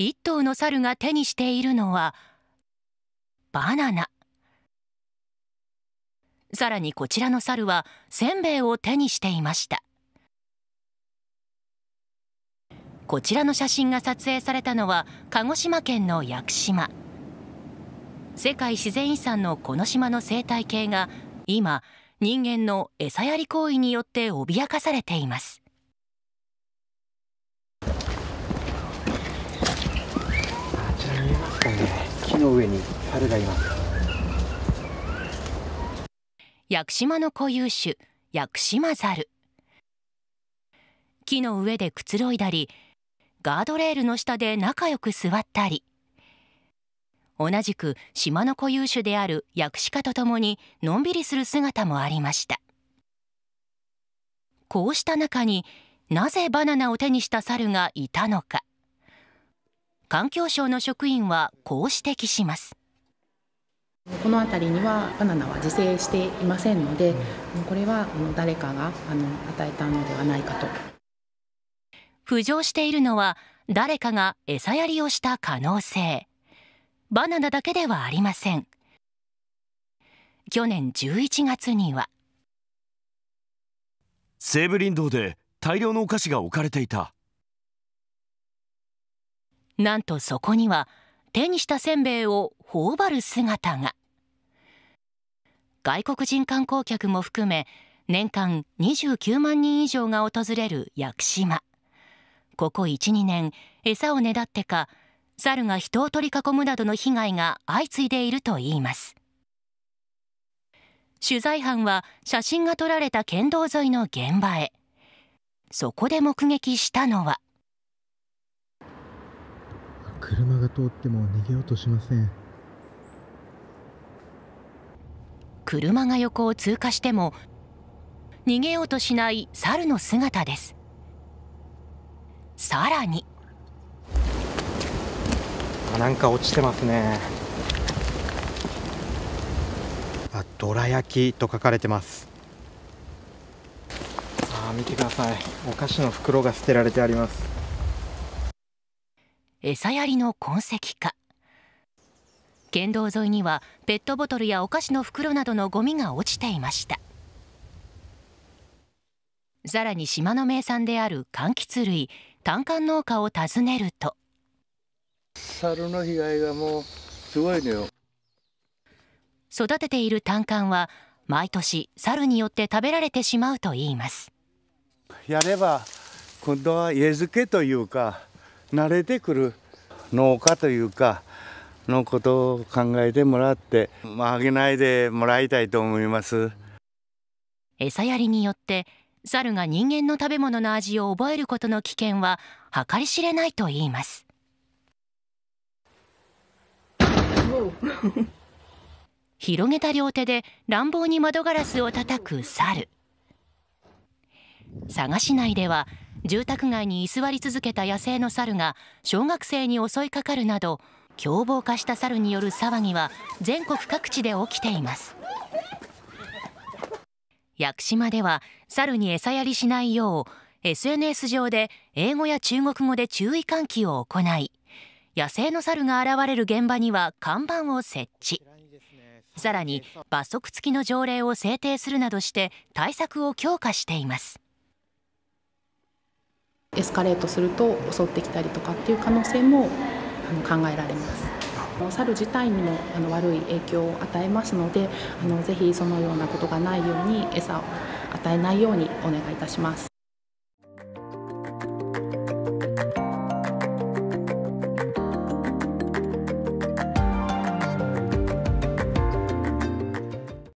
1頭のサルが手にしているのはバナナ。さらにこちらのサルはせんべいを手にしていました。こちらの写真が撮影されたのは鹿児島県の屋久島。世界自然遺産のこの島の生態系が今人間の餌やり行為によって脅かされています。見えますかね木の上に猿がいます屋久島の固有種屋久島猿木の上でくつろいだりガードレールの下で仲良く座ったり同じく島の固有種であるヤクシカと共にのんびりする姿もありましたこうした中になぜバナナを手にした猿がいたのか環境省の職員はこう指摘します。この辺りにはバナナは自生していませんので、これは誰かが与えたのではないかと。浮上しているのは誰かが餌やりをした可能性。バナナだけではありません。去年11月には西武林道で大量のお菓子が置かれていた。なんとそこには手にしたせんべいを頬張る姿が外国人観光客も含め年間29万人以上が訪れる屋久島ここ12年餌をねだってか猿が人を取り囲むなどの被害が相次いでいるといいます取材班は写真が撮られた県道沿いの現場へそこで目撃したのは車が通っても逃げようとしません車が横を通過しても逃げようとしない猿の姿ですさらにあなんか落ちてますねあどら焼きと書かれてますあ見てくださいお菓子の袋が捨てられてあります餌やりの痕跡か県道沿いにはペットボトルやお菓子の袋などのゴミが落ちていましたさらに島の名産である柑橘類単管農家を訪ねると猿の被害がもうすごいのよ育てている単管は毎年猿によって食べられてしまうといいますやれば今度は家付けというか慣れてくる農家というかのことを考えてもらって、まあ、あげないでもらいたいと思います餌やりによって猿が人間の食べ物の味を覚えることの危険は計り知れないといいます広げた両手で乱暴に窓ガラスを叩く猿佐賀市内では住宅街に居座り続けた野生の猿が小学生に襲いかかるなど凶暴化した猿による騒ぎは全国各地で起きています屋久島では猿に餌やりしないよう SNS 上で英語や中国語で注意喚起を行い野生の猿が現れる現場には看板を設置さらに罰則付きの条例を制定するなどして対策を強化していますエスカレートすると襲ってきたりとかっていう可能性もあの考えられます。猿自体にもあの悪い影響を与えますのであのぜひそのようなことがないように餌を与えないようにお願いいたします。